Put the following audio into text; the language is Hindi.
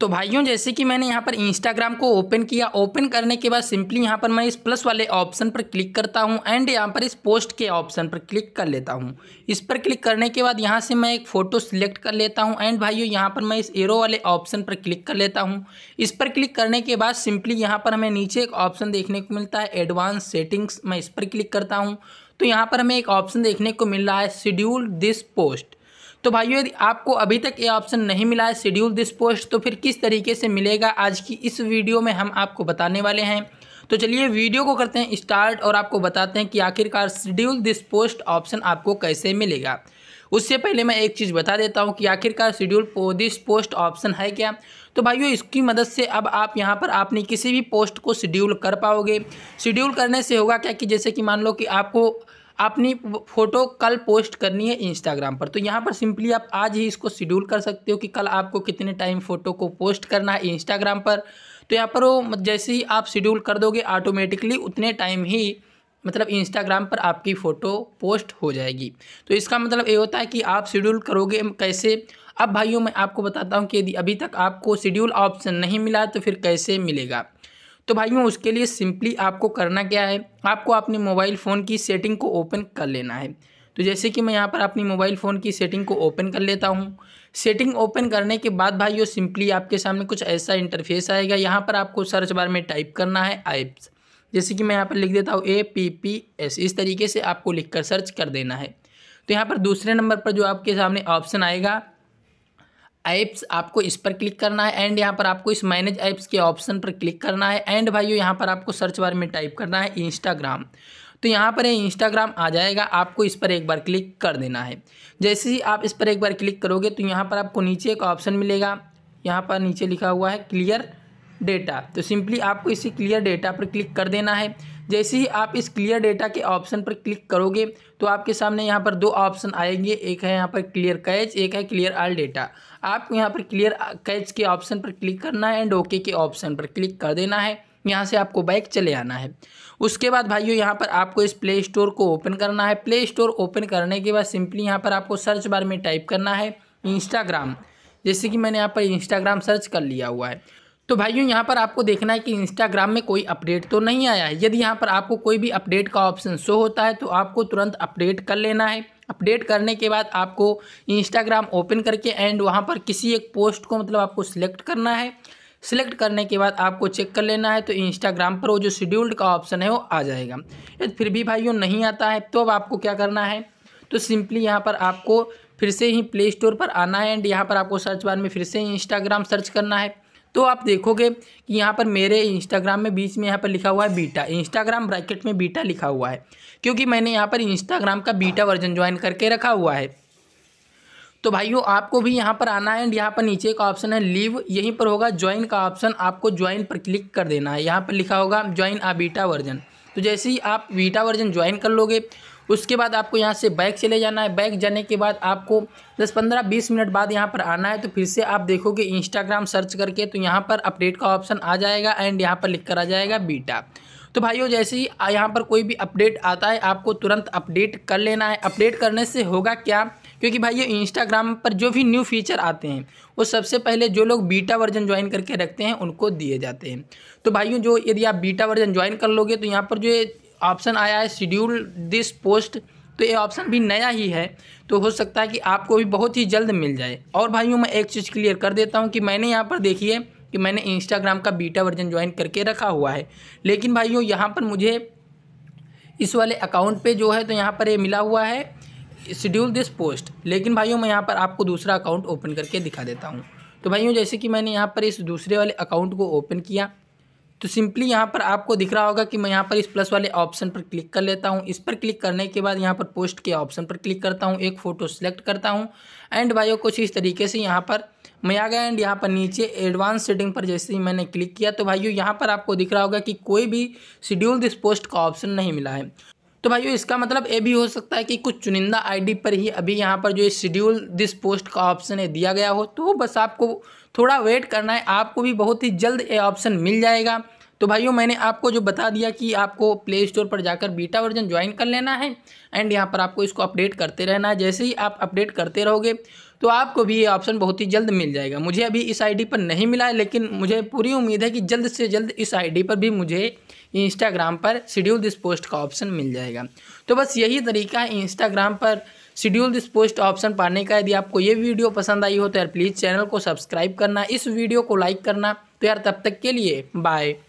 तो भाइयों जैसे कि मैंने यहाँ पर इंस्टाग्राम को ओपन किया ओपन करने के बाद सिंपली यहाँ पर मैं इस प्लस वाले ऑप्शन पर क्लिक करता हूँ एंड यहाँ पर इस पोस्ट के ऑप्शन पर क्लिक कर लेता हूँ इस पर क्लिक करने के बाद यहाँ से मैं एक फ़ोटो सिलेक्ट कर लेता हूँ एंड भाइयों यहाँ पर मैं इस एरो वाले ऑप्शन पर क्लिक कर लेता हूँ इस पर क्लिक करने के बाद सिंपली यहाँ पर हमें नीचे एक ऑप्शन देखने को मिलता है एडवांस सेटिंग्स मैं इस पर क्लिक करता हूँ तो यहाँ पर हमें एक ऑप्शन देखने को मिल रहा है शेड्यूल दिस पोस्ट तो भाइयों यदि आपको अभी तक ये ऑप्शन नहीं मिला है शेड्यूल दिस पोस्ट तो फिर किस तरीके से मिलेगा आज की इस वीडियो में हम आपको बताने वाले हैं तो चलिए वीडियो को करते हैं स्टार्ट और आपको बताते हैं कि आखिरकार शेड्यूल दिस पोस्ट ऑप्शन आपको कैसे मिलेगा उससे पहले मैं एक चीज़ बता देता हूँ कि आखिरकार शेड्यूल दिस पोस्ट ऑप्शन है क्या तो भाइयों इसकी मदद से अब आप यहाँ पर आपने किसी भी पोस्ट को शेड्यूल कर पाओगे शेड्यूल करने से होगा क्या कि जैसे कि मान लो कि आपको अपनी फ़ोटो कल पोस्ट करनी है इंस्टाग्राम पर तो यहाँ पर सिंपली आप आज ही इसको शेड्यूल कर सकते हो कि कल आपको कितने टाइम फ़ोटो को पोस्ट करना है इंस्टाग्राम पर तो यहाँ पर वो जैसे ही आप शेड्यूल कर दोगे ऑटोमेटिकली उतने टाइम ही मतलब इंस्टाग्राम पर आपकी फ़ोटो पोस्ट हो जाएगी तो इसका मतलब ये होता है कि आप शेड्यूल करोगे कैसे अब भाइयों मैं आपको बताता हूँ कि यदि अभी तक आपको शेड्यूल ऑप्शन नहीं मिला तो फिर कैसे मिलेगा तो भाइयों उसके लिए सिंपली आपको करना क्या है आपको अपने मोबाइल फ़ोन की सेटिंग को ओपन कर लेना है तो जैसे कि मैं यहाँ पर अपनी मोबाइल फ़ोन की सेटिंग को ओपन कर लेता हूँ सेटिंग ओपन करने के बाद भाइयों सिंपली आपके सामने कुछ ऐसा इंटरफेस आएगा यहाँ पर आपको सर्च बार में टाइप करना है ऐप्स जैसे कि मैं यहाँ पर लिख देता हूँ ए पी पी एस इस तरीके से आपको लिख कर सर्च कर देना है तो यहाँ पर दूसरे नंबर पर जो आपके सामने ऑप्शन आएगा ऐप्स आपको इस पर क्लिक करना है एंड यहाँ पर आपको इस मैनेज ऐप्स के ऑप्शन पर क्लिक करना है एंड भाइयों यहाँ पर आपको सर्च बार में टाइप करना है इंस्टाग्राम तो यहाँ पर ये इंस्टाग्राम आ जाएगा आपको इस पर एक बार क्लिक कर देना है जैसे ही आप इस पर एक बार क्लिक करोगे तो यहाँ पर आपको नीचे एक ऑप्शन मिलेगा यहाँ पर नीचे लिखा हुआ है क्लियर डेटा तो सिंपली आपको इसी क्लियर डेटा पर क्लिक कर देना है जैसे ही आप इस क्लियर डेटा के ऑप्शन पर क्लिक करोगे तो आपके सामने यहाँ पर दो ऑप्शन आएंगे एक है यहाँ पर क्लियर कैच एक है क्लियर आल डेटा आपको यहाँ पर क्लियर कैच uh, के ऑप्शन पर क्लिक करना है एंड ओके के ऑप्शन पर क्लिक कर देना है यहाँ से आपको बाइक चले आना है उसके बाद भाइयों यहाँ पर आपको इस प्ले स्टोर को ओपन करना है प्ले स्टोर ओपन करने के बाद सिंपली यहाँ पर आपको सर्च बार में टाइप करना है इंस्टाग्राम जैसे कि मैंने यहाँ पर इंस्टाग्राम सर्च कर लिया हुआ है तो भाइयों यहाँ पर आपको देखना है कि इंस्टाग्राम में कोई अपडेट तो नहीं आया है यदि यहाँ पर आपको कोई भी अपडेट का ऑप्शन शो होता है तो आपको तुरंत अपडेट कर लेना है अपडेट करने के बाद आपको इंस्टाग्राम ओपन करके एंड वहाँ पर किसी एक पोस्ट को मतलब आपको सिलेक्ट करना है सिलेक्ट करने के बाद आपको चेक कर लेना है तो इंस्टाग्राम पर वो जो शेड्यूल्ड का ऑप्शन है वो आ जाएगा यदि फिर भी भाइयों नहीं आता है तो अब आपको क्या करना है तो सिंपली यहाँ पर आपको फिर से ही प्ले स्टोर पर आना है एंड यहाँ पर आपको सर्च बार में फिर से इंस्टाग्राम सर्च करना है तो आप देखोगे कि यहाँ पर मेरे इंस्टाग्राम में बीच में यहाँ पर लिखा हुआ है बीटा इंस्टाग्राम ब्रैकेट में बीटा लिखा हुआ है क्योंकि मैंने यहाँ पर इंस्टाग्राम का बीटा वर्जन ज्वाइन करके रखा हुआ है तो भाइयों आपको भी यहाँ पर आना है एंड यहाँ पर नीचे का ऑप्शन है लीव यहीं पर होगा ज्वाइन का ऑप्शन आपको ज्वाइन पर क्लिक कर देना है यहाँ पर लिखा होगा ज्वाइन आ बीटा वर्जन तो जैसे ही आप बीटा वर्जन ज्वाइन कर लोगे उसके बाद आपको यहाँ से बैक चले जाना है बैक जाने के बाद आपको दस पंद्रह बीस मिनट बाद यहाँ पर आना है तो फिर से आप देखोगे इंस्टाग्राम सर्च करके तो यहाँ पर अपडेट का ऑप्शन आ जाएगा एंड यहाँ पर लिख कर आ जाएगा बीटा तो भाइयों जैसे ही यहाँ पर कोई भी अपडेट आता है आपको तुरंत अपडेट कर लेना है अपडेट करने से होगा क्या क्योंकि भाई ये इंस्टाग्राम पर जो भी न्यू फीचर आते हैं वो सबसे पहले जो लोग बीटा वर्जन ज्वाइन करके रखते हैं उनको दिए जाते हैं तो भाइयों जो यदि आप बीटा वर्जन ज्वाइन कर लोगे तो यहाँ पर जो ऑप्शन आया है शेड्यूल दिस पोस्ट तो ये ऑप्शन भी नया ही है तो हो सकता है कि आपको भी बहुत ही जल्द मिल जाए और भाइयों मैं एक चीज़ क्लियर कर देता हूँ कि मैंने यहाँ पर देखिए कि मैंने इंस्टाग्राम का बीटा वर्जन ज्वाइन करके रखा हुआ है लेकिन भाइयों यहाँ पर मुझे इस वाले अकाउंट पे जो है तो यहाँ पर ये यह मिला हुआ है शेड्यूल दिस पोस्ट लेकिन भाइयों मैं यहाँ पर आपको दूसरा अकाउंट ओपन करके दिखा देता हूँ तो भाइयों जैसे कि मैंने यहाँ पर इस दूसरे वाले अकाउंट को ओपन किया तो सिंपली यहाँ पर आपको दिख रहा होगा कि मैं यहाँ पर इस प्लस वाले ऑप्शन पर क्लिक कर लेता हूँ इस पर क्लिक करने के बाद यहाँ पर पोस्ट के ऑप्शन पर क्लिक करता हूँ एक फ़ोटो सेलेक्ट करता हूँ एंड भाइयों कुछ इस तरीके से यहाँ पर मैं आ गया एंड यहाँ पर नीचे एडवांस सेटिंग पर जैसे ही मैंने क्लिक किया तो भाइयों यहाँ पर आपको दिख रहा होगा कि कोई भी शेड्यूल दिस पोस्ट का ऑप्शन नहीं मिला है तो भाइयों इसका मतलब ये भी हो सकता है कि कुछ चुनिंदा आईडी पर ही अभी यहाँ पर जो शेड्यूल दिस पोस्ट का ऑप्शन है दिया गया हो तो बस आपको थोड़ा वेट करना है आपको भी बहुत ही जल्द ये ऑप्शन मिल जाएगा तो भाइयों मैंने आपको जो बता दिया कि आपको प्ले स्टोर पर जाकर बीटा वर्जन ज्वाइन कर लेना है एंड यहाँ पर आपको इसको अपडेट करते रहना है जैसे ही आप अपडेट करते रहोगे तो आपको भी ये ऑप्शन बहुत ही जल्द मिल जाएगा मुझे अभी इस आईडी पर नहीं मिला है लेकिन मुझे पूरी उम्मीद है कि जल्द से जल्द इस आईडी पर भी मुझे इंस्टाग्राम पर शेड्यूल दिस पोस्ट का ऑप्शन मिल जाएगा तो बस यही तरीका है इंस्टाग्राम पर शेड्यूल दिस पोस्ट ऑप्शन पाने का यदि आपको ये वीडियो पसंद आई हो तो यार प्लीज़ चैनल को सब्सक्राइब करना इस वीडियो को लाइक करना तो यार तब तक के लिए बाय